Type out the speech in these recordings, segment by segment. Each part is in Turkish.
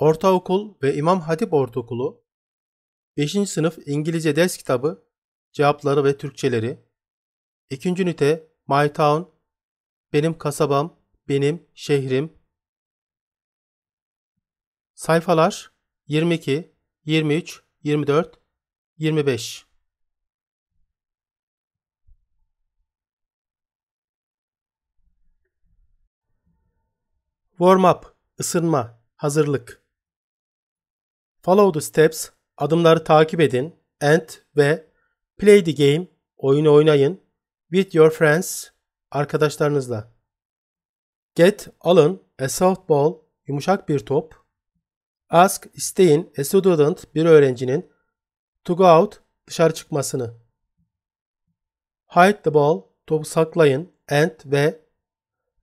Ortaokul ve İmam Hatip Ortaokulu 5. sınıf İngilizce ders kitabı cevapları ve Türkçeleri 2. ünite My Town Benim kasabam, benim şehrim Sayfalar 22, 23, 24, 25 Warm up, ısınma, hazırlık Follow the steps, adımları takip edin, and ve play the game, oyunu oynayın, with your friends, arkadaşlarınızla. Get, alın, a softball, yumuşak bir top. Ask, isteyin, a student, bir öğrencinin. To go out, dışarı çıkmasını. Hide the ball, topu saklayın, and ve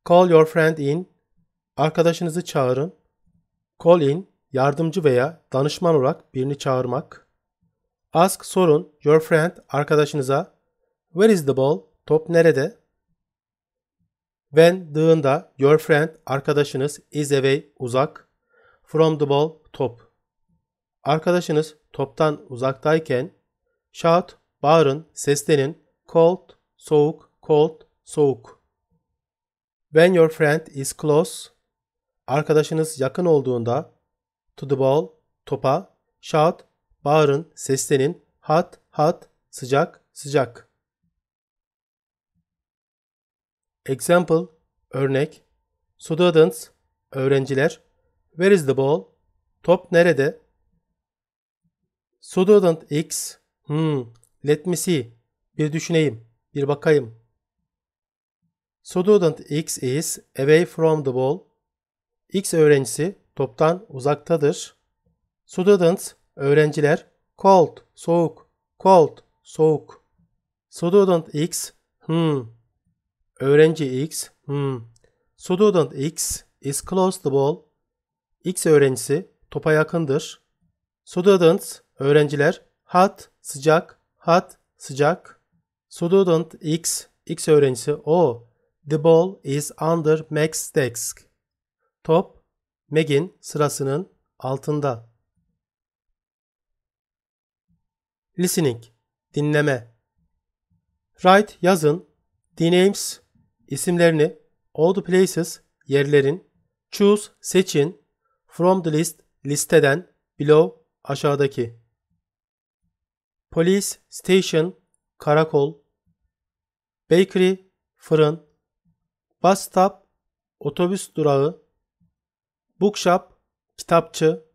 call your friend in, arkadaşınızı çağırın. Call in, yardımcı veya danışman olarak birini çağırmak. Ask sorun your friend arkadaşınıza Where is the ball? Top nerede? When dığında your friend arkadaşınız is away uzak. From the ball top. Arkadaşınız toptan uzaktayken shout bağırın, seslenin. Cold soğuk, cold soğuk. When your friend is close arkadaşınız yakın olduğunda to the ball, topa, shout, bağırın, seslenin, hot, hot, sıcak, sıcak. Example, örnek, students, öğrenciler, where is the ball, top nerede? Student X, hmm, let me see, bir düşüneyim, bir bakayım. Student X is away from the ball. X öğrencisi toptan uzaktadır. Students, öğrenciler. Cold, soğuk. Cold, soğuk. Student X, hmm. Öğrenci X, hmm. Student X is close the ball. X öğrencisi topa yakındır. Students, öğrenciler. Hot, sıcak. Hot, sıcak. Student X, X öğrencisi. O, the ball is under Max's desk. Top Meg'in sırasının altında. Listening, dinleme. Write, yazın. The names, isimlerini. All the places, yerlerin. Choose, seçin. From the list, listeden. Below, aşağıdaki. Police, station, karakol. Bakery, fırın. Bus stop, otobüs durağı. Bookshop, kitapçı.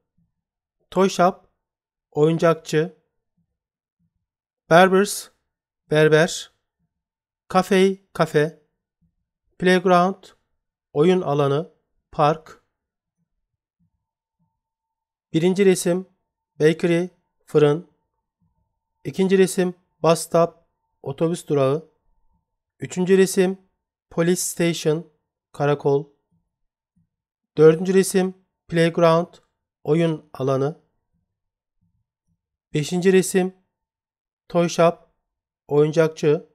toyshop, oyuncakçı. Barbers, berber. Cafe, kafe. Playground, oyun alanı, park. Birinci resim, bakery, fırın. İkinci resim, bus stop, otobüs durağı. Üçüncü resim, police station, karakol. Dördüncü resim playground oyun alanı. Beşinci resim toy shop oyuncakçı.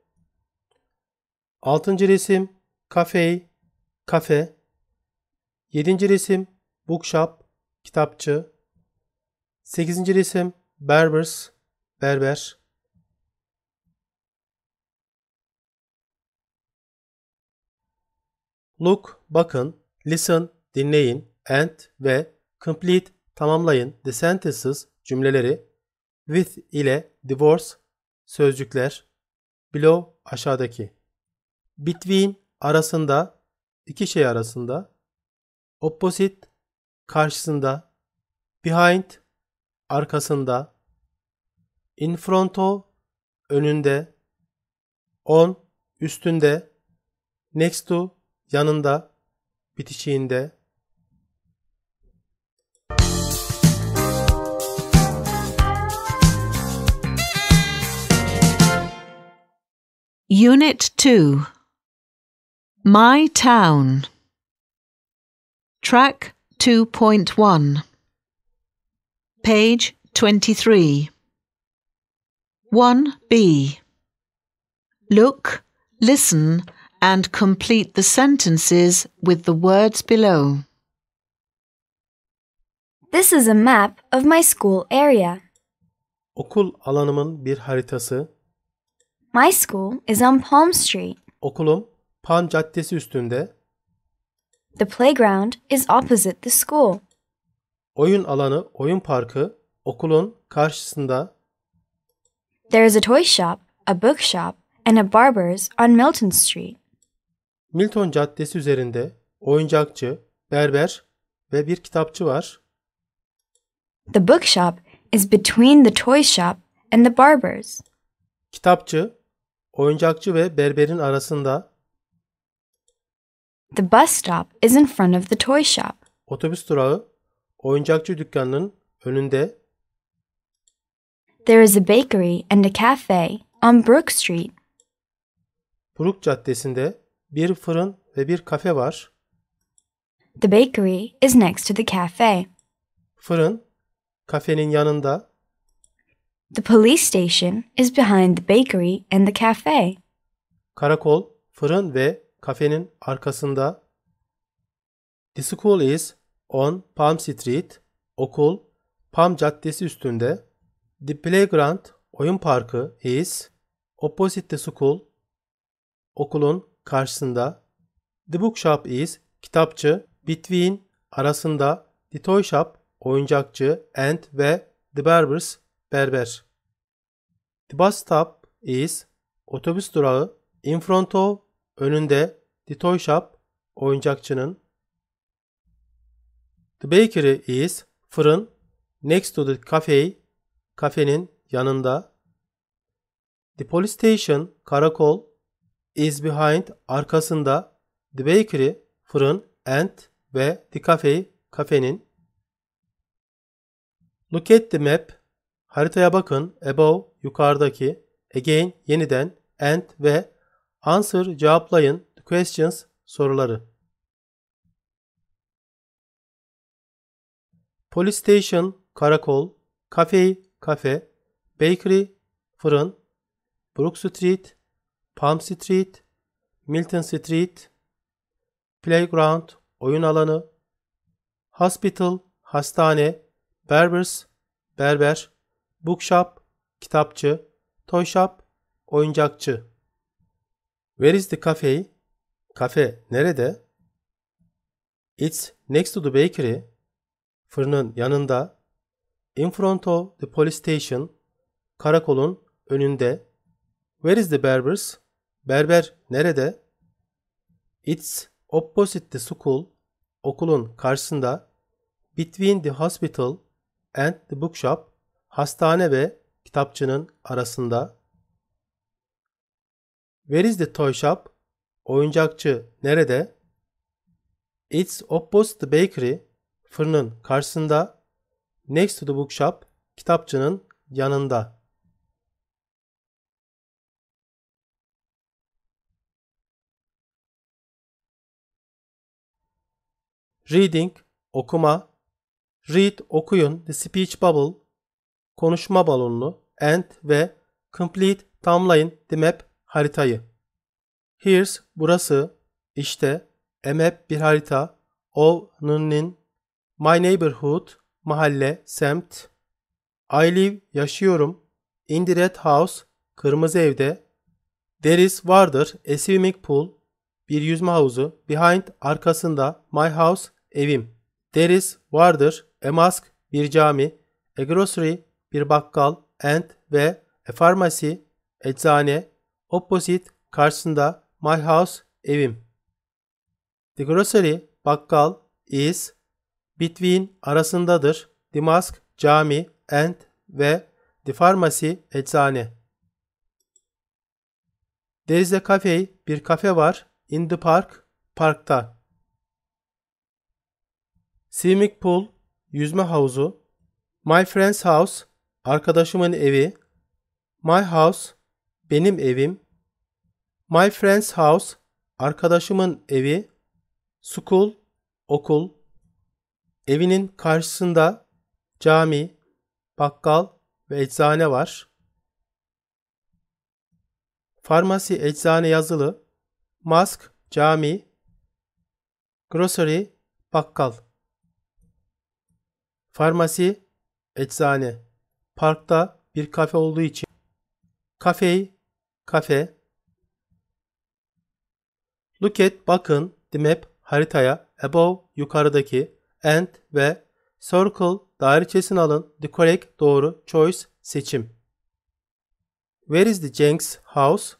Altıncı resim kafeyi kafe. Yedinci resim bookshop kitapçı. Sekizinci resim berbers berber. Look, bakın. Listen, dinleyin and ve complete tamamlayın the sentences cümleleri with ile divorce sözcükler below aşağıdaki between arasında iki şey arasında opposite karşısında behind arkasında in front of önünde on üstünde next to yanında bitişiğinde Unit 2 My Town Track 2.1 Page 23 1b Look, listen and complete the sentences with the words below. This is a map of my school area. Okul alanımın bir haritası. My school is on Palm Street. Okulum Palm Caddesi üstünde. The playground is opposite the school. Oyun alanı, oyun parkı okulun karşısında. There is a toy shop, a bookshop and a barber's on Milton Street. Milton Caddesi üzerinde oyuncakçı, berber ve bir kitapçı var. The bookshop is between the toy shop and the barber's. Kitapçı Oyuncakçı ve berberin arasında The bus stop is in front of the toy shop. Otobüs durağı oyuncakçı dükkanının önünde. There is a bakery and a cafe on Brook Street. Brook Caddesi'nde bir fırın ve bir kafe var. The bakery is next to the cafe. Fırın kafenin yanında. The police station is behind the bakery and the cafe. Karakol, fırın ve kafenin arkasında. The school is on Palm Street. Okul Palm Caddesi üstünde. The playground, oyun parkı is opposite the school. Okulun karşısında. The bookshop is kitapçı. Between arasında. The toy shop oyuncakçı and ve the barbers Berber. The bus stop is otobüs durağı. In front of önünde. The toy shop oyuncakçının. The bakery is fırın. Next to the cafe kafenin yanında. The police station karakol is behind arkasında. The bakery fırın and ve the cafe kafenin. Look at the map Haritaya bakın. Above yukarıdaki, again yeniden, and ve answer cevaplayın, questions soruları. Police station karakol, cafe kafe, bakery fırın, Brook Street, Palm Street, Milton Street, playground oyun alanı, hospital hastane, berbers berber bookshop, kitapçı, toy shop, oyuncakçı. Where is the cafe? Kafe nerede? It's next to the bakery. Fırının yanında. In front of the police station. Karakolun önünde. Where is the barbers? Berber nerede? It's opposite the school. Okulun karşısında. Between the hospital and the bookshop hastane ve kitapçının arasında Where is the toy shop? Oyuncakçı nerede? It's opposite the bakery. Fırının karşısında. Next to the bookshop. Kitapçının yanında. Reading, okuma. Read, okuyun. The speech bubble, konuşma balonunu and ve complete timeline the haritayı. Here's burası, işte, a map bir harita, of nunnin, my neighborhood mahalle, semt, I live yaşıyorum, in the red house kırmızı evde, there is vardır a swimming pool bir yüzme havuzu, behind arkasında, my house evim, there is vardır a mosque bir cami, a grocery bir bakkal, and ve a e, pharmacy, eczane, opposite, karşısında, my house, evim. The grocery, bakkal, is, between, arasındadır, the mosque, cami, and ve the pharmacy, eczane. There is a cafe, bir kafe var, in the park, parkta. Swimming pool, yüzme havuzu. My friend's house, arkadaşımın evi, my house, benim evim, my friend's house, arkadaşımın evi, school, okul, evinin karşısında cami, bakkal ve eczane var. Farmasi eczane yazılı, mask cami, grocery bakkal. Farmasi eczane parkta bir kafe olduğu için kafeyi kafe Look at bakın the map haritaya above yukarıdaki and ve circle daireçesini alın the correct doğru choice seçim. Where is the Jenks house?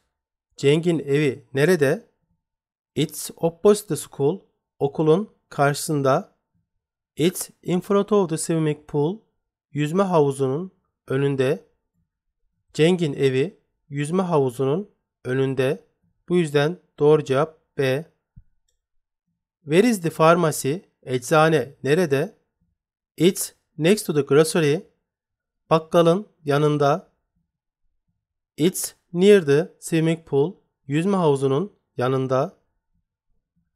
Ceng'in evi nerede? It's opposite the school. Okulun karşısında. It's in front of the swimming pool. Yüzme havuzunun önünde, Cengin evi yüzme havuzunun önünde. Bu yüzden doğru cevap B. Where is the pharmacy? Eczane nerede? It's next to the grocery. Bakkalın yanında. It's near the swimming pool. Yüzme havuzunun yanında.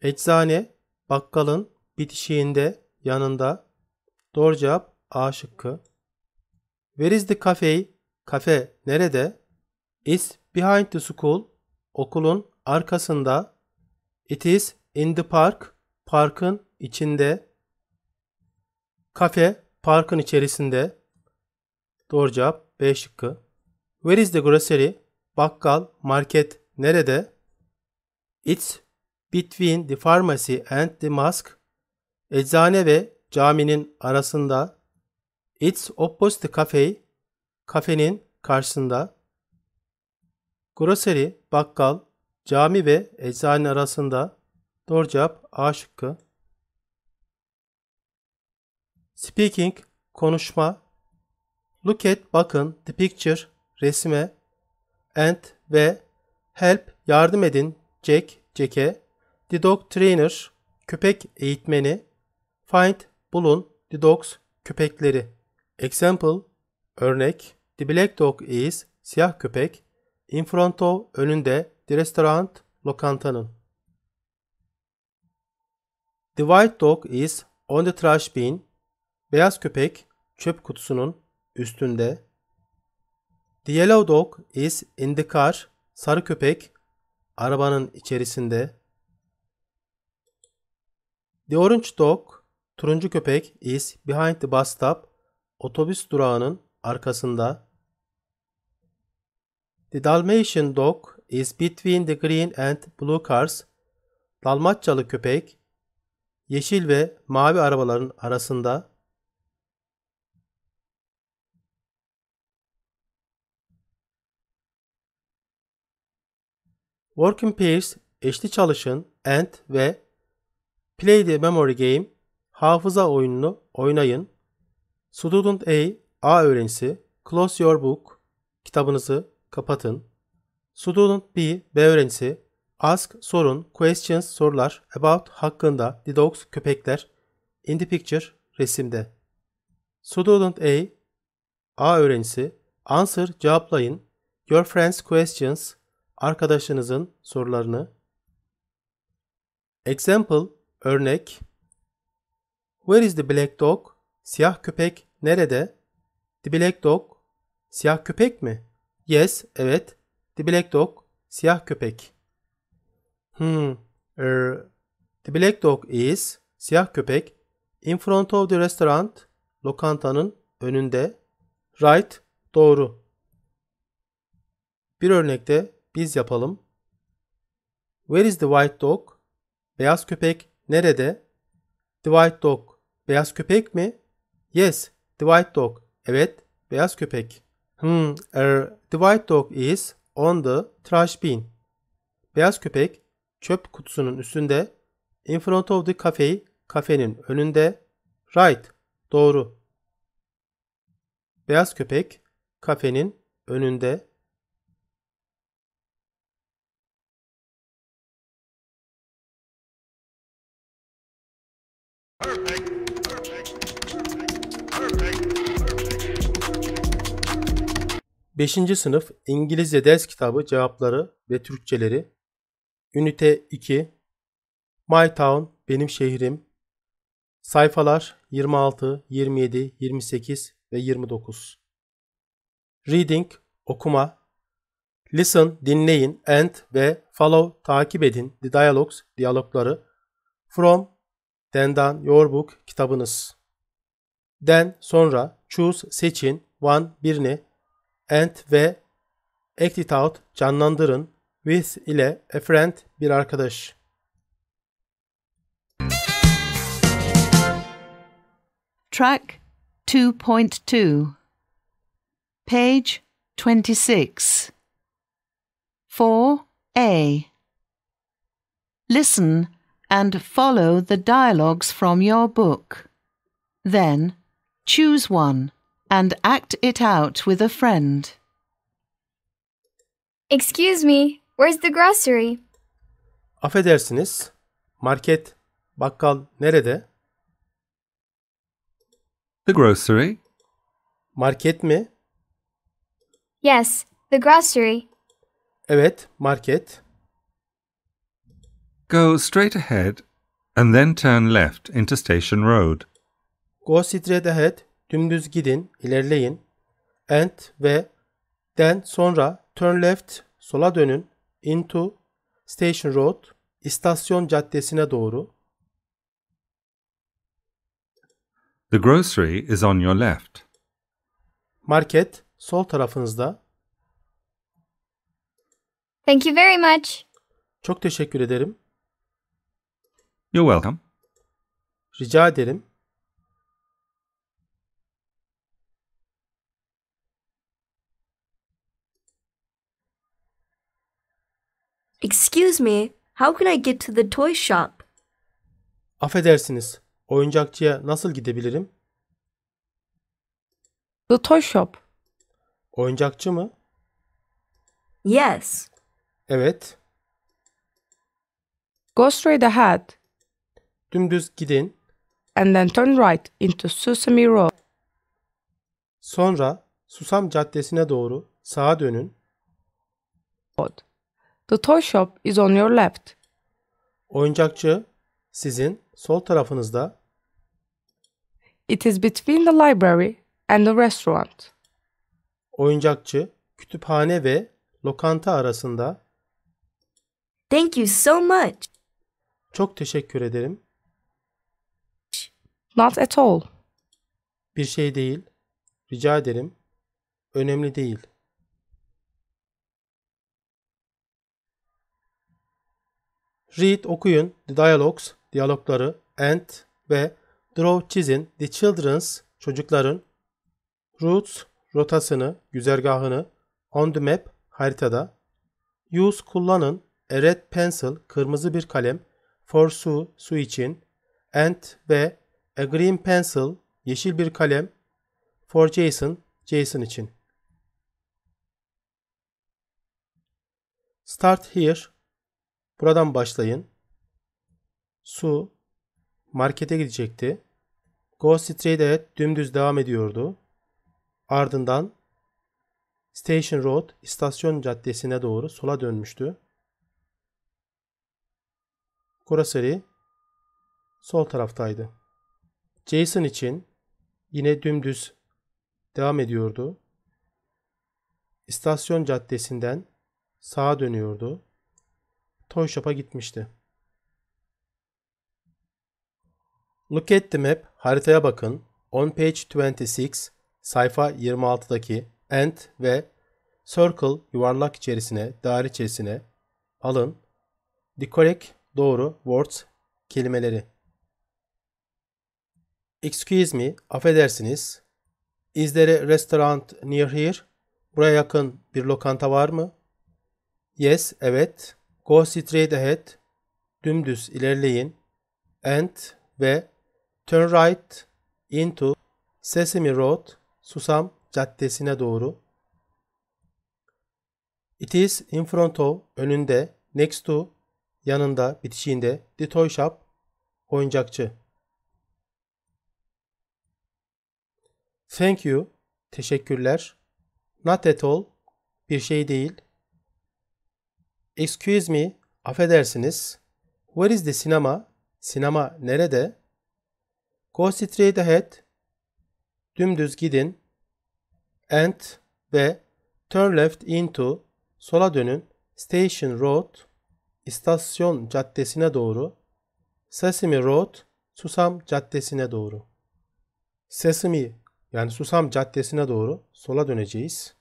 Eczane bakkalın bitişiğinde yanında. Doğru cevap A şıkkı. Where is the cafe? Kafe nerede? Is behind the school. Okulun arkasında. It is in the park. Parkın içinde. Kafe parkın içerisinde. Doğru cevap B şıkkı. Where is the grocery? Bakkal, market nerede? It's between the pharmacy and the mosque. Eczane ve caminin arasında. It's opposite cafe. Kafenin karşısında. Grocery, bakkal, cami ve eczane arasında. Doğru cevap A şıkkı. Speaking, konuşma. Look at, bakın, the picture, resme. And ve help, yardım edin, Jack, Jack'e. The dog trainer, köpek eğitmeni. Find, bulun, the dogs, köpekleri. Example, örnek. The black dog is, siyah köpek. In front of, önünde. The restaurant, lokantanın. The white dog is on the trash bin. Beyaz köpek, çöp kutusunun üstünde. The yellow dog is in the car. Sarı köpek, arabanın içerisinde. The orange dog, turuncu köpek is behind the bus stop otobüs durağının arkasında The Dalmatian dog is between the green and blue cars. Dalmatçalı köpek yeşil ve mavi arabaların arasında Work in pairs, eşli çalışın, and ve play the memory game, hafıza oyununu oynayın. Student A, A öğrencisi, close your book, kitabınızı kapatın. Student B, B öğrencisi, ask, sorun, questions, sorular, about, hakkında, the dogs, köpekler, in the picture, resimde. Student A, A öğrencisi, answer, cevaplayın, your friends, questions, arkadaşınızın sorularını. Example, örnek, where is the black dog? Siyah köpek nerede? The black dog. Siyah köpek mi? Yes, evet. The black dog. Siyah köpek. Hmm, er, the black dog is, siyah köpek, in front of the restaurant, lokantanın önünde. Right, doğru. Bir örnekte biz yapalım. Where is the white dog? Beyaz köpek nerede? The white dog, beyaz köpek mi? Yes, the white dog. Evet, beyaz köpek. Hmm, er, the white dog is on the trash bin. Beyaz köpek çöp kutusunun üstünde. In front of the cafe, kafenin önünde. Right, doğru. Beyaz köpek kafenin önünde. 5. sınıf İngilizce ders kitabı cevapları ve Türkçeleri Ünite 2 My Town Benim Şehrim Sayfalar 26, 27, 28 ve 29 Reading Okuma Listen Dinleyin and ve follow takip edin the dialogues diyalogları from Dendan Your Book kitabınız. then sonra choose seçin one birini and ve act it out canlandırın with ile a friend bir arkadaş. Track 2.2 Page 26 4a Listen and follow the dialogues from your book. Then choose one and act it out with a friend. Excuse me, where's the grocery? Affedersiniz, market, bakkal nerede? The grocery? Market mi? Yes, the grocery. Evet, market. Go straight ahead and then turn left into Station Road. Go straight ahead dümdüz gidin, ilerleyin. And ve then sonra turn left, sola dönün, into Station Road, istasyon caddesine doğru. The grocery is on your left. Market sol tarafınızda. Thank you very much. Çok teşekkür ederim. You're welcome. Rica ederim. Excuse me, how can I get to the toy shop? Affedersiniz, oyuncakçıya nasıl gidebilirim? The toy shop. Oyuncakçı mı? Yes. Evet. Go straight ahead Dümdüz gidin. and then turn right into Susami Road. Sonra Susam Caddesi'ne doğru sağa dönün. The toy shop is on your left. Oyuncakçı sizin sol tarafınızda. It is between the library and the restaurant. Oyuncakçı kütüphane ve lokanta arasında. Thank you so much. Çok teşekkür ederim. Not at all. Bir şey değil. Rica ederim. Önemli değil. Read okuyun The Dialogues diyalogları and ve Draw çizin The Children's çocukların Routes rotasını, güzergahını on the map haritada use kullanın a red pencil kırmızı bir kalem for su su için and ve a green pencil yeşil bir kalem for Jason Jason için. Start here Buradan başlayın. Su markete gidecekti. Go Street ahead dümdüz devam ediyordu. Ardından Station Road istasyon caddesine doğru sola dönmüştü. Grocery sol taraftaydı. Jason için yine dümdüz devam ediyordu. İstasyon caddesinden sağa dönüyordu. Toy Shop'a gitmişti. Look at the map, haritaya bakın. On page 26, sayfa 26'daki and ve circle yuvarlak içerisine, daire içerisine alın. The correct doğru words kelimeleri. Excuse me, affedersiniz. Is there a restaurant near here? Buraya yakın bir lokanta var mı? Yes, evet. Go straight ahead, dümdüz ilerleyin, and ve turn right into Sesame Road, Susam Caddesi'ne doğru. It is in front of, önünde, next to, yanında, bitişiğinde, the toy shop, oyuncakçı. Thank you, teşekkürler. Not at all, bir şey değil, Excuse me, affedersiniz. Where is the cinema? Sinema nerede? Go straight ahead. Dümdüz gidin. And ve turn left into sola dönün. Station Road istasyon caddesine doğru. Sesame Road Susam Caddesi'ne doğru. Sesame yani Susam Caddesi'ne doğru sola döneceğiz.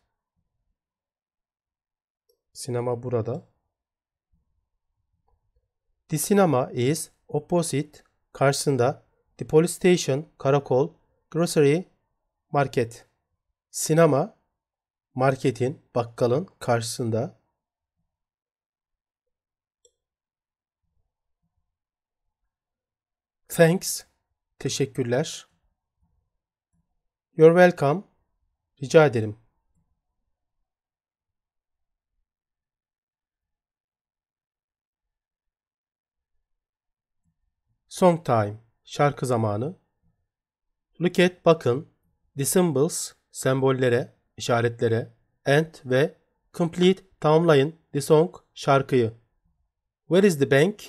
Sinema burada. The cinema is opposite karşısında the police station, karakol, grocery, market. Sinema marketin, bakkalın karşısında Thanks. Teşekkürler. You're welcome. Rica ederim. Song time, şarkı zamanı. Look at, bakın. The symbols, sembollere, işaretlere. And ve complete, tamamlayın. The song, şarkıyı. Where is the bank?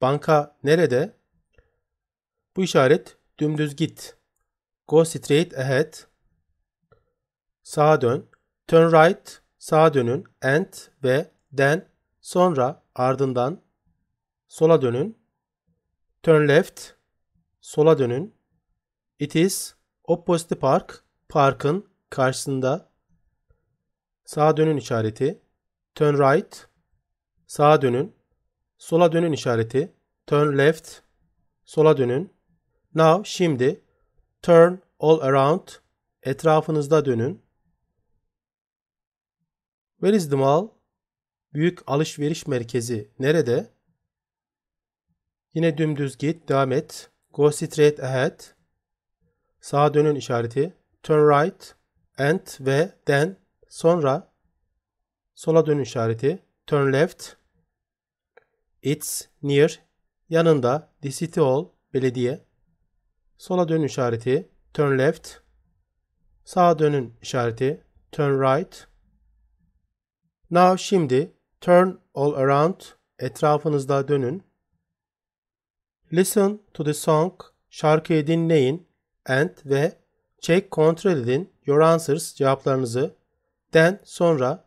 Banka nerede? Bu işaret dümdüz git. Go straight ahead. Sağa dön. Turn right. Sağa dönün. And ve then. Sonra ardından. Sola dönün turn left, sola dönün. It is opposite park, parkın karşısında. Sağa dönün işareti. Turn right, sağa dönün. Sola dönün işareti. Turn left, sola dönün. Now, şimdi. Turn all around, etrafınızda dönün. Where is the mall? Büyük alışveriş merkezi nerede? Yine dümdüz git, devam et. Go straight ahead. Sağa dönün işareti. Turn right, and ve then. Sonra sola dönün işareti. Turn left. It's near. Yanında the city hall, belediye. Sola dönün işareti. Turn left. Sağa dönün işareti. Turn right. Now şimdi turn all around. Etrafınızda dönün. Listen to the song. Şarkıyı dinleyin. And ve check kontrol edin your answers cevaplarınızı. Then sonra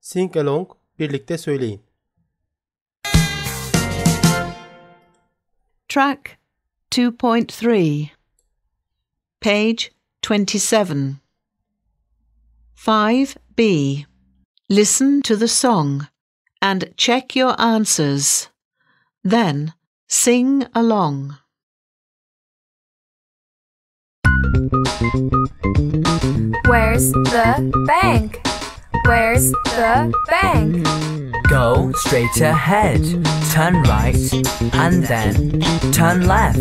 sing along birlikte söyleyin. Track 2.3 Page 27 5b Listen to the song and check your answers. Then Sing along. Where's the bank? Where's the bank? Go straight ahead, turn right, and then turn left.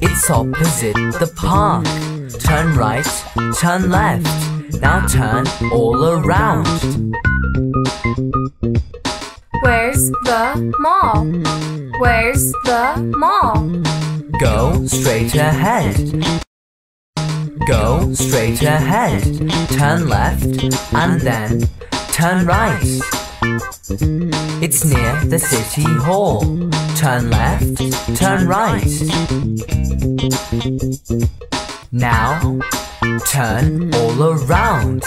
It's opposite the park. Turn right, turn left. Now turn all around. Where's the mall? Where's the mall? Go straight ahead. Go straight ahead. Turn left and then turn right. It's near the city hall. Turn left, turn right. Now, turn all around.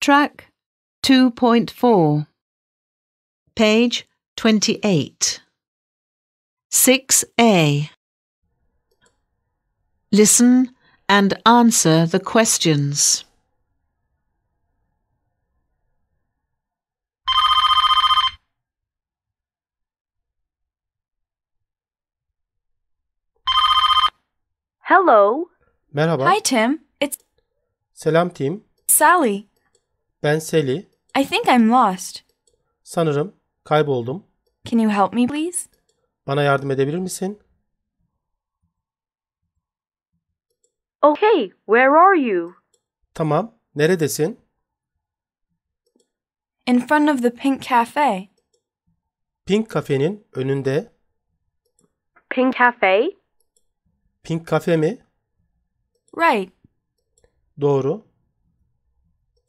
Track 2.4 Page 28 6a Listen and answer the questions. Hello. Merhaba. Hi Tim. It's Selam Tim. Sally. Ben Sally. I think I'm lost. Sanırım kayboldum. Can you help me please? Bana yardım edebilir misin? Okay, where are you? Tamam, neredesin? In front of the pink cafe. Pink kafenin önünde. Pink cafe? Pink kafe mi? Right. Doğru.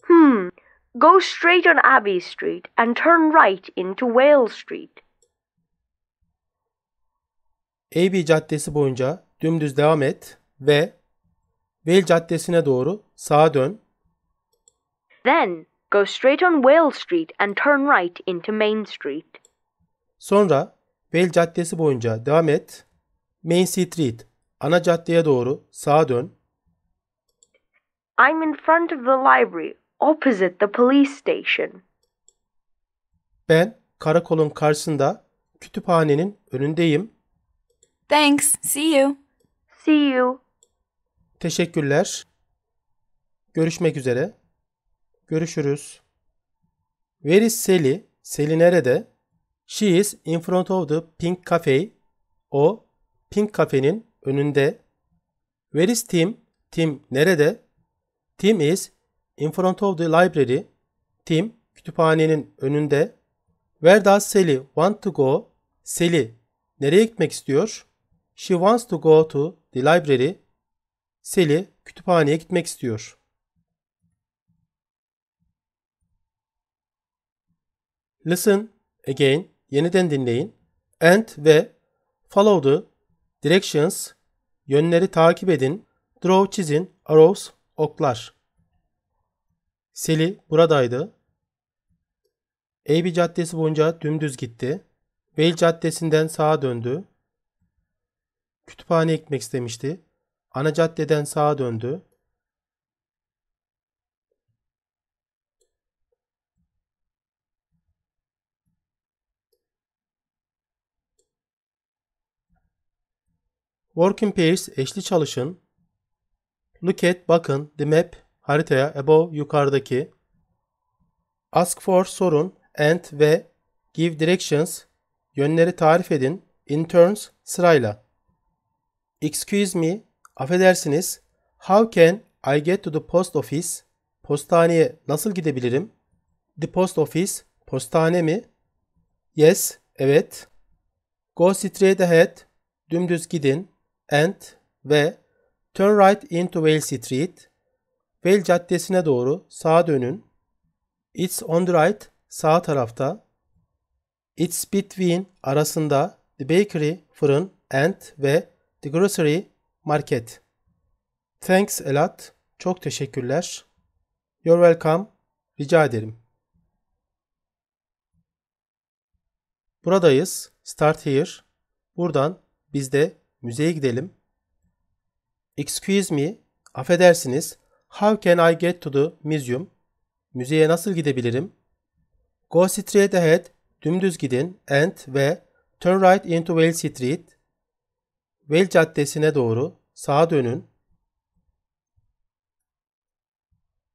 Hmm. Go straight on Abbey Street and turn right into Wales Street. AB Caddesi boyunca dümdüz devam et ve Vale Caddesi'ne doğru sağa dön. Then go straight on Wales Street and turn right into Main Street. Sonra Vale Caddesi boyunca devam et. Main Street ana caddeye doğru sağa dön. I'm in front of the library opposite the police station. Ben karakolun karşısında kütüphanenin önündeyim. Thanks. See you. See you. Teşekkürler. Görüşmek üzere. Görüşürüz. Where is Sally? Sally nerede? She is in front of the pink cafe. O pink kafenin önünde. Where is Tim? Tim nerede? Tim is In front of the library, Tim kütüphanenin önünde. Where does Sally want to go? Sally nereye gitmek istiyor? She wants to go to the library. Sally kütüphaneye gitmek istiyor. Listen again, yeniden dinleyin. And ve follow the directions, yönleri takip edin. Draw çizin, arrows, oklar. Seli buradaydı. Eybi Caddesi boyunca dümdüz gitti. Veil Caddesi'nden sağa döndü. Kütüphaneye gitmek istemişti. Ana caddeden sağa döndü. Working in pairs, eşli çalışın. Look at, bakın, the map, haritaya above yukarıdaki ask for sorun and ve give directions yönleri tarif edin in turns sırayla. Excuse me, affedersiniz. How can I get to the post office? Postaneye nasıl gidebilirim? The post office, postane mi? Yes, evet. Go straight ahead, dümdüz gidin. And ve turn right into Wales Street, Vail Caddesi'ne doğru sağa dönün. It's on the right sağ tarafta. It's between arasında the bakery fırın and ve the grocery market. Thanks a lot. Çok teşekkürler. You're welcome. Rica ederim. Buradayız. Start here. Buradan biz de müzeye gidelim. Excuse me. Affedersiniz. How can I get to the museum? Müzeye nasıl gidebilirim? Go straight ahead, dümdüz gidin and ve turn right into Well Street. Well Caddesi'ne doğru sağa dönün.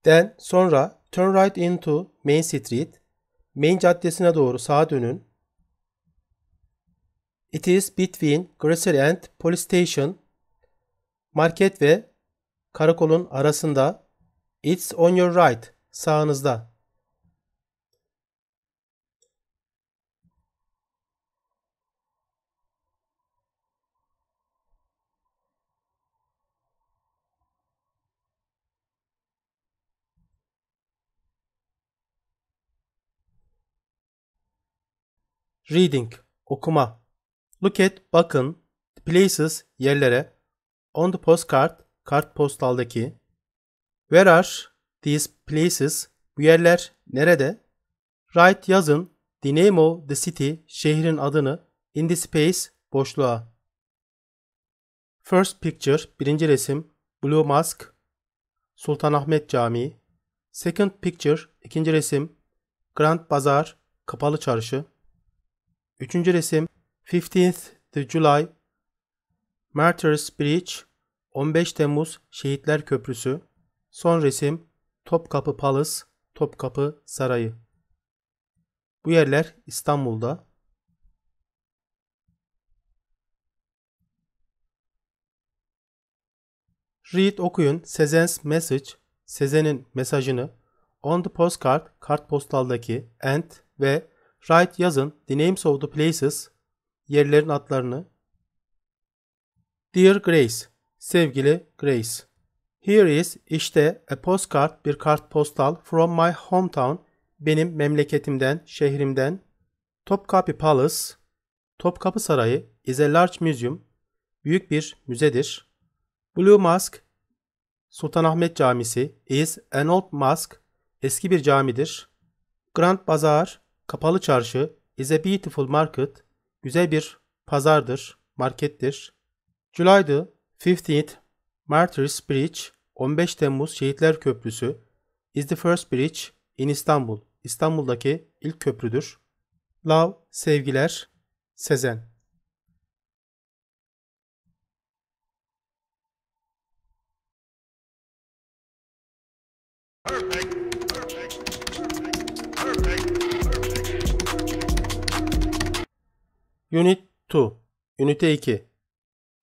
Then sonra turn right into Main Street. Main Caddesi'ne doğru sağa dönün. It is between grocery and police station. Market ve karakolun arasında It's on your right, sağınızda. Reading, okuma. Look at, bakın. Places, yerlere. On the postcard, kartpostaldaki Where are these places? Bu yerler nerede? Write yazın the name of the city şehrin adını in the space boşluğa. First picture birinci resim Blue Mosque, Sultanahmet Camii. Second picture ikinci resim Grand Bazaar, Kapalı Çarşı. Üçüncü resim 15th July Martyrs Bridge 15 Temmuz Şehitler Köprüsü, son resim Topkapı Palace, Topkapı Sarayı. Bu yerler İstanbul'da. Read okuyun Sezen's Message, Sezen'in mesajını On the Postcard, kartpostaldaki and ve Write yazın The Names of the Places, yerlerin adlarını. Dear Grace, Sevgili Grace. Here is işte a postcard bir kart postal from my hometown benim memleketimden, şehrimden. Topkapi Palace Topkapı Sarayı is a large museum büyük bir müzedir. Blue Mosque Sultanahmet Camisi is an old mosque eski bir camidir. Grand Bazaar kapalı çarşı is a beautiful market güzel bir pazardır, markettir. July the 15th Martyrs Bridge 15 Temmuz Şehitler Köprüsü is the first bridge in Istanbul. İstanbul'daki ilk köprüdür. Love, sevgiler, Sezen. Unit 2 Ünite 2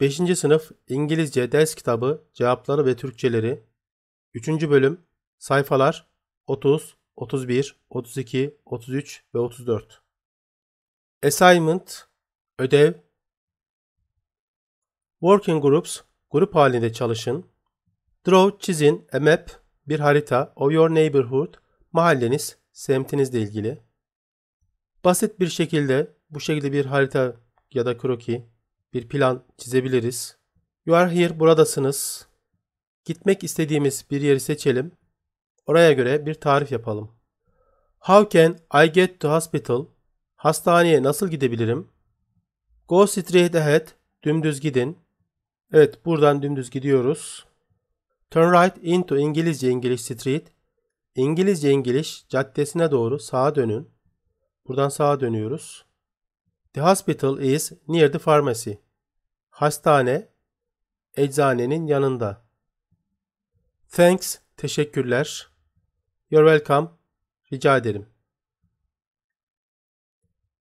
5. sınıf İngilizce ders kitabı cevapları ve Türkçeleri 3. bölüm sayfalar 30, 31, 32, 33 ve 34. Assignment ödev Working groups grup halinde çalışın. Draw çizin a map bir harita of your neighborhood mahalleniz semtinizle ilgili. Basit bir şekilde bu şekilde bir harita ya da kroki bir plan çizebiliriz. You are here, buradasınız. Gitmek istediğimiz bir yeri seçelim. Oraya göre bir tarif yapalım. How can I get to hospital? Hastaneye nasıl gidebilirim? Go straight ahead, dümdüz gidin. Evet, buradan dümdüz gidiyoruz. Turn right into İngilizce English Street. İngilizce İngiliz caddesine doğru sağa dönün. Buradan sağa dönüyoruz. The hospital is near the pharmacy. Hastane, eczanenin yanında. Thanks, teşekkürler. You're welcome, rica ederim.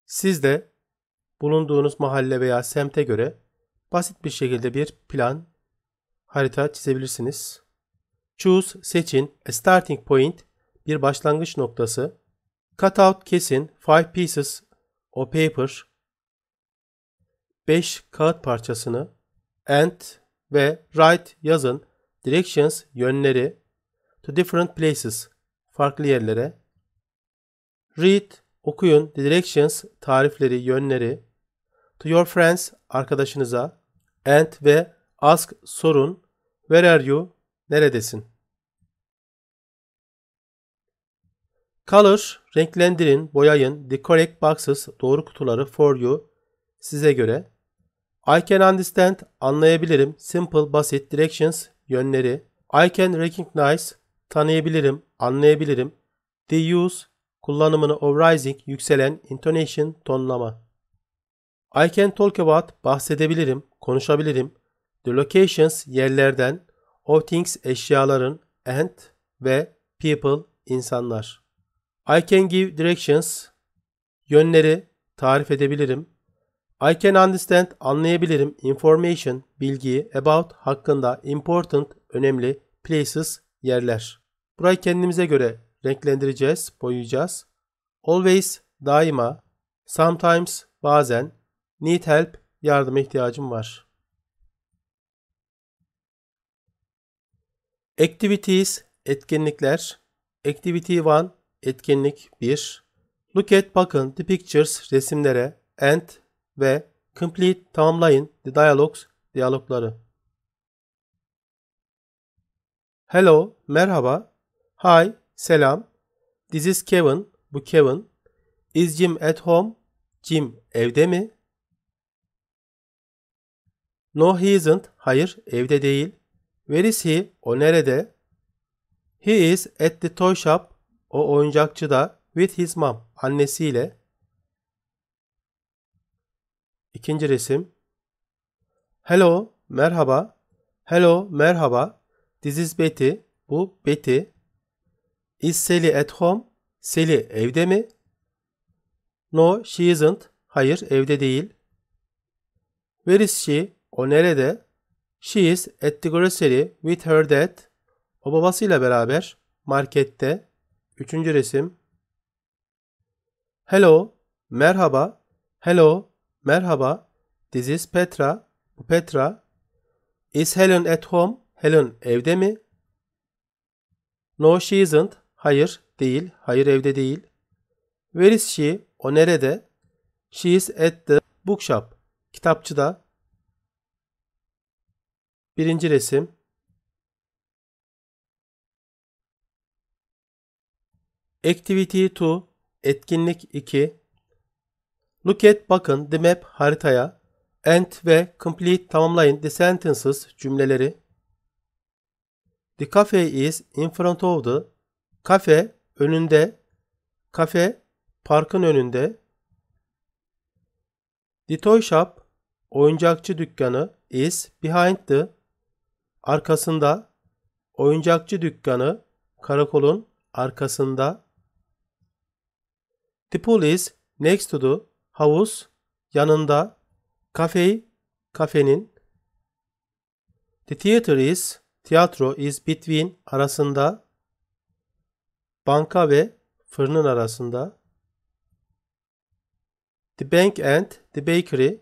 Siz de bulunduğunuz mahalle veya semte göre basit bir şekilde bir plan, harita çizebilirsiniz. Choose, seçin, a starting point, bir başlangıç noktası. Cut out, kesin, five pieces, of paper, 5 kağıt parçasını and ve write yazın directions yönleri to different places farklı yerlere read okuyun directions tarifleri yönleri to your friends arkadaşınıza and ve ask sorun where are you neredesin Color, renklendirin, boyayın, decorate boxes, doğru kutuları for you, Size göre I can understand anlayabilirim. Simple, basit, directions yönleri. I can recognize tanıyabilirim, anlayabilirim. The use kullanımını of rising yükselen intonation tonlama. I can talk about bahsedebilirim, konuşabilirim. The locations yerlerden, of things eşyaların, and ve people insanlar. I can give directions yönleri tarif edebilirim. I can understand anlayabilirim information bilgiyi about hakkında important önemli places yerler. Burayı kendimize göre renklendireceğiz, boyayacağız. Always daima, sometimes bazen, need help yardıma ihtiyacım var. Activities etkinlikler. Activity 1 etkinlik 1. Look at bakın the pictures resimlere and ve complete tamamlayın the dialogs diyalogları. Hello, merhaba. Hi, selam. This is Kevin, bu Kevin. Is Jim at home? Jim evde mi? No he isn't. Hayır, evde değil. Where is he? O nerede? He is at the toy shop. O oyuncakçıda with his mom. Annesiyle. İkinci resim. Hello, merhaba. Hello, merhaba. This is Betty. Bu Betty. Is Sally at home? Sally evde mi? No, she isn't. Hayır, evde değil. Where is she? O nerede? She is at the grocery with her dad. O babasıyla beraber markette. Üçüncü resim. Hello, merhaba. Hello, Merhaba. This is Petra. Petra. Is Helen at home? Helen evde mi? No she isn't. Hayır değil. Hayır evde değil. Where is she? O nerede? She is at the bookshop. Kitapçıda. Birinci resim. Activity 2 Etkinlik 2 Look at bakın the map haritaya end ve complete tamamlayın the sentences cümleleri. The cafe is in front of the cafe önünde cafe parkın önünde The toy shop oyuncakçı dükkanı is behind the arkasında oyuncakçı dükkanı karakolun arkasında The police next to the havuz yanında kafe kafenin the theater is tiyatro is between arasında banka ve fırının arasında the bank and the bakery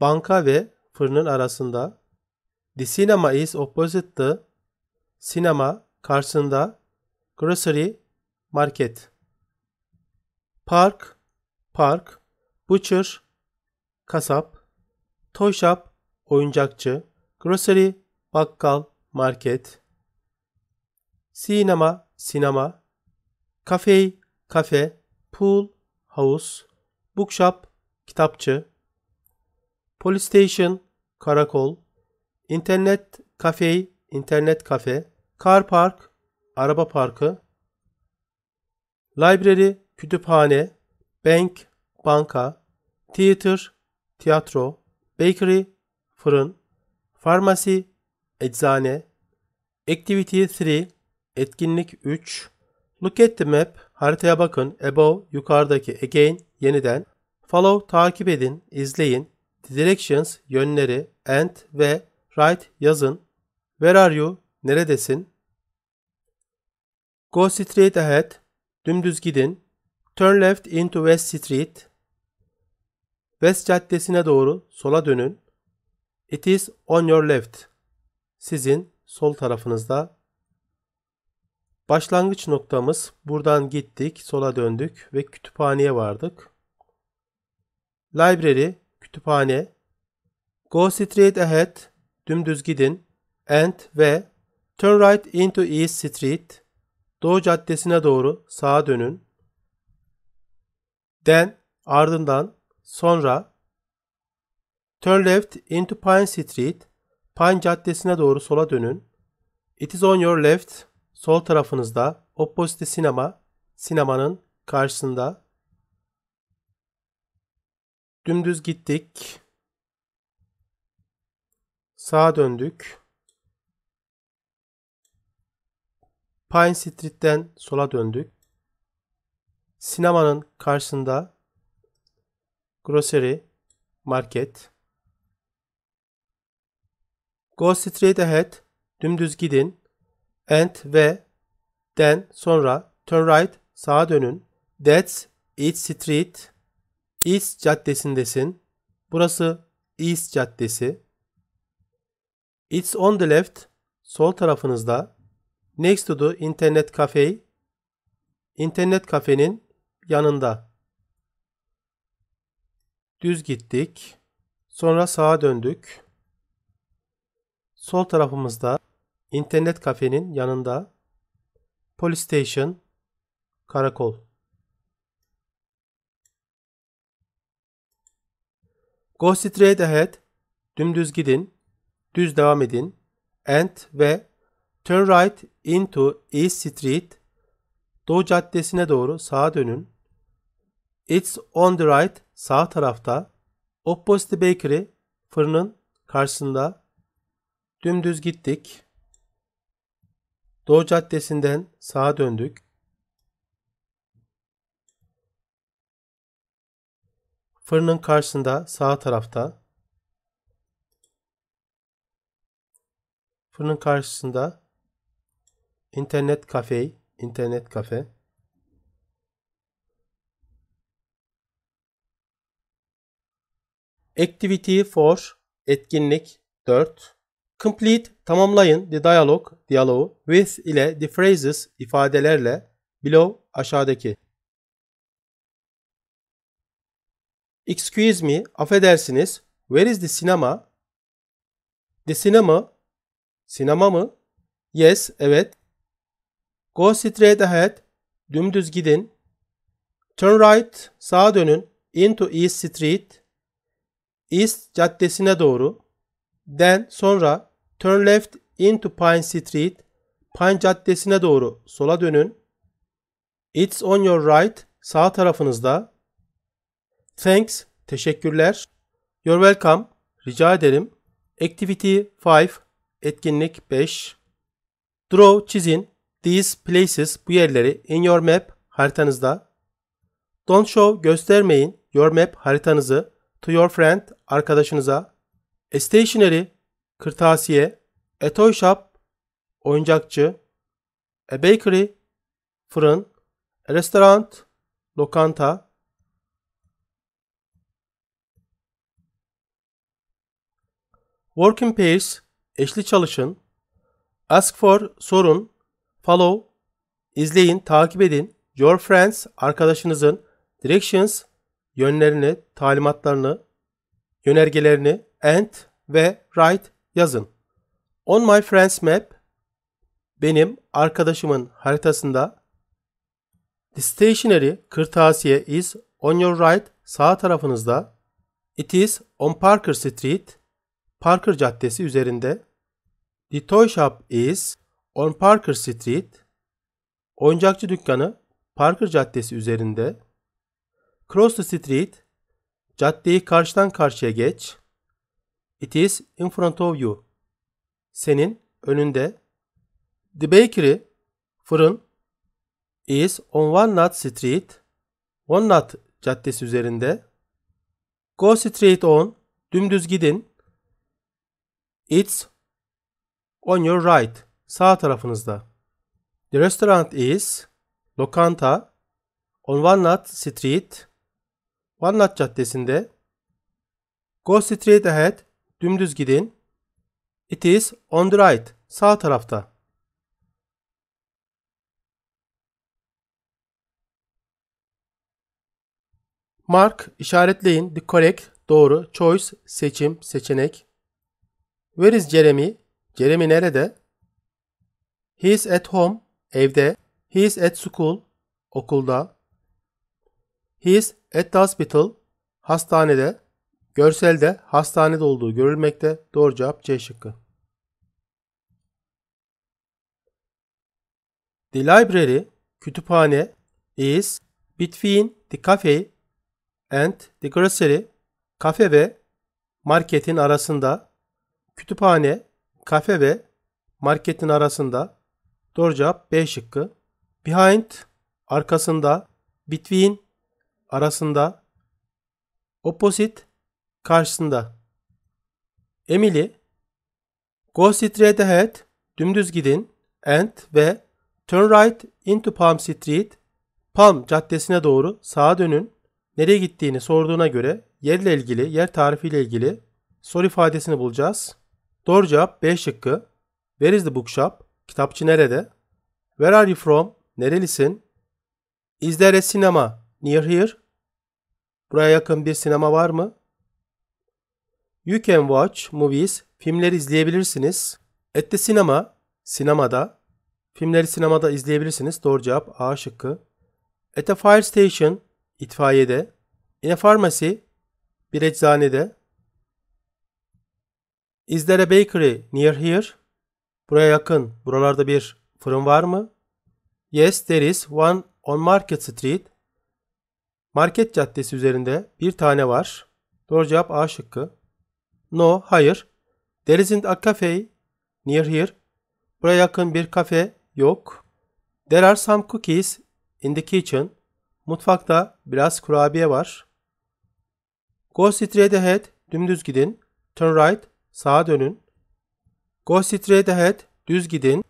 banka ve fırının arasında the cinema is opposite the sinema karşısında grocery market park park, butcher, kasap, toy shop, oyuncakçı, grocery, bakkal, market, sinema, sinema, Kafe, kafe, pool, havuz, bookshop, kitapçı, police station, karakol, internet kafe, internet kafe, car park, araba parkı, library, kütüphane, Bank, banka, theater, tiyatro, bakery, fırın, pharmacy, eczane, activity 3, etkinlik 3, look at the map, haritaya bakın, above, yukarıdaki, again, yeniden, follow, takip edin, izleyin, The directions, yönleri, and ve write, yazın, where are you, neredesin, go straight ahead, dümdüz gidin, Turn left into West Street. West Caddesi'ne doğru sola dönün. It is on your left. Sizin sol tarafınızda. Başlangıç noktamız buradan gittik, sola döndük ve kütüphaneye vardık. Library, kütüphane. Go straight ahead, dümdüz gidin. And ve turn right into East Street. Doğu Caddesi'ne doğru sağa dönün. Then, ardından, sonra Turn left into Pine Street. Pine Caddesi'ne doğru sola dönün. It is on your left. Sol tarafınızda. Opposite sinema. Sinemanın karşısında. Dümdüz gittik. Sağa döndük. Pine Street'ten sola döndük. Sinemanın karşısında grocery market. Go straight ahead dümdüz gidin. And ve then sonra turn right sağa dönün. That's East Street. East caddesindesin. Burası East caddesi. It's on the left. Sol tarafınızda. Next to the internet cafe. İnternet kafenin yanında. Düz gittik. Sonra sağa döndük. Sol tarafımızda internet kafenin yanında polis station karakol. Go straight ahead. Dümdüz gidin. Düz devam edin. And ve turn right into East Street. Doğu Caddesi'ne doğru sağa dönün. It's on the right sağ tarafta. Opposite Bakery fırının karşısında. Dümdüz gittik. Doğu Caddesi'nden sağa döndük. Fırının karşısında sağ tarafta. Fırının karşısında internet kafe, internet kafe. Activity 4 etkinlik 4 Complete tamamlayın the dialogue diyaloğu with ile the phrases ifadelerle below aşağıdaki. Excuse me, affedersiniz. Where is the cinema? The cinema? Sinema mı? Yes, evet. Go straight ahead. Dümdüz gidin. Turn right, sağa dönün. Into East Street. East Caddesi'ne doğru. Then sonra turn left into Pine Street, Pine Caddesi'ne doğru sola dönün. It's on your right, sağ tarafınızda. Thanks, teşekkürler. You're welcome, rica ederim. Activity 5, etkinlik 5. Draw, çizin. These places, bu yerleri in your map, haritanızda. Don't show, göstermeyin. Your map, haritanızı to your friend arkadaşınıza, a stationery kırtasiye, a toy shop oyuncakçı, a bakery fırın, a restaurant lokanta, working in pairs eşli çalışın, ask for sorun, follow izleyin, takip edin, your friends arkadaşınızın, directions yönlerini, talimatlarını, yönergelerini and ve right yazın. On my friend's map benim arkadaşımın haritasında The stationery kırtasiye is on your right sağ tarafınızda. It is on Parker Street Parker Caddesi üzerinde. The toy shop is on Parker Street. Oyuncakçı dükkanı Parker Caddesi üzerinde. Cross the street. Caddeyi karşıdan karşıya geç. It is in front of you. Senin önünde. The bakery. Fırın. Is on One Nut Street. One Nut caddesi üzerinde. Go straight on. Dümdüz gidin. It's on your right. Sağ tarafınızda. The restaurant is lokanta on One Nut Street. Van Caddesi'nde. Go straight ahead. Dümdüz gidin. It is on the right. Sağ tarafta. Mark işaretleyin. The correct. Doğru. Choice. Seçim. Seçenek. Where is Jeremy? Jeremy nerede? He is at home. Evde. He is at school. Okulda. He is at the hospital. Hastanede. Görselde hastanede olduğu görülmekte. Doğru cevap C şıkkı. The library, kütüphane, is between the cafe and the grocery, kafe ve marketin arasında. Kütüphane, kafe ve marketin arasında. Doğru cevap B şıkkı. Behind, arkasında, between arasında opposite karşısında Emily go straight ahead dümdüz gidin and ve turn right into Palm Street Palm caddesine doğru sağa dönün nereye gittiğini sorduğuna göre yerle ilgili, yer tarifiyle ilgili soru ifadesini bulacağız. Doğru cevap B şıkkı. Where is the bookshop? Kitapçı nerede? Where are you from? Nerelisin? Is there a cinema near here? Buraya yakın bir sinema var mı? You can watch movies. Filmleri izleyebilirsiniz. At the cinema. Sinemada. Filmleri sinemada izleyebilirsiniz. Doğru cevap A şıkkı. At a fire station. itfaiyede. In a pharmacy. Bir eczanede. Is there a bakery near here? Buraya yakın. Buralarda bir fırın var mı? Yes, there is one on Market Street. Market Caddesi üzerinde bir tane var. Doğru cevap A şıkkı. No, hayır. There isn't a cafe near here. Buraya yakın bir kafe yok. There are some cookies in the kitchen. Mutfakta biraz kurabiye var. Go straight ahead, dümdüz gidin. Turn right, sağa dönün. Go straight ahead, düz gidin.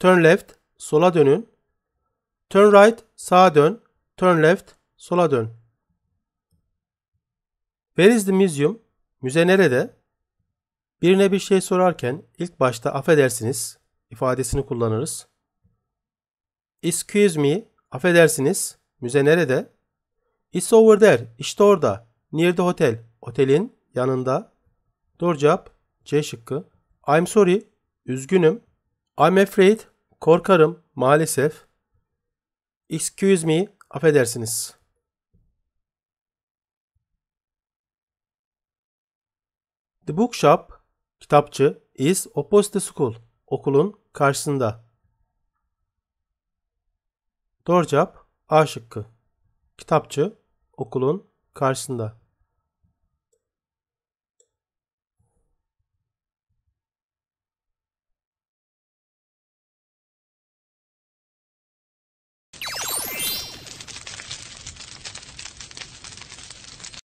Turn left, sola dönün. Turn right, sağa dön. Turn left, Sola dön. Where is the museum? Müze nerede? Birine bir şey sorarken ilk başta affedersiniz ifadesini kullanırız. Excuse me, affedersiniz, müze nerede? It's over there, İşte orada, near the hotel, otelin yanında. Doğru cevap C şıkkı. I'm sorry, üzgünüm. I'm afraid, korkarım, maalesef. Excuse me, affedersiniz. The bookshop, kitapçı, is opposite school, okulun karşısında. Doğru cevap A şıkkı. Kitapçı, okulun karşısında.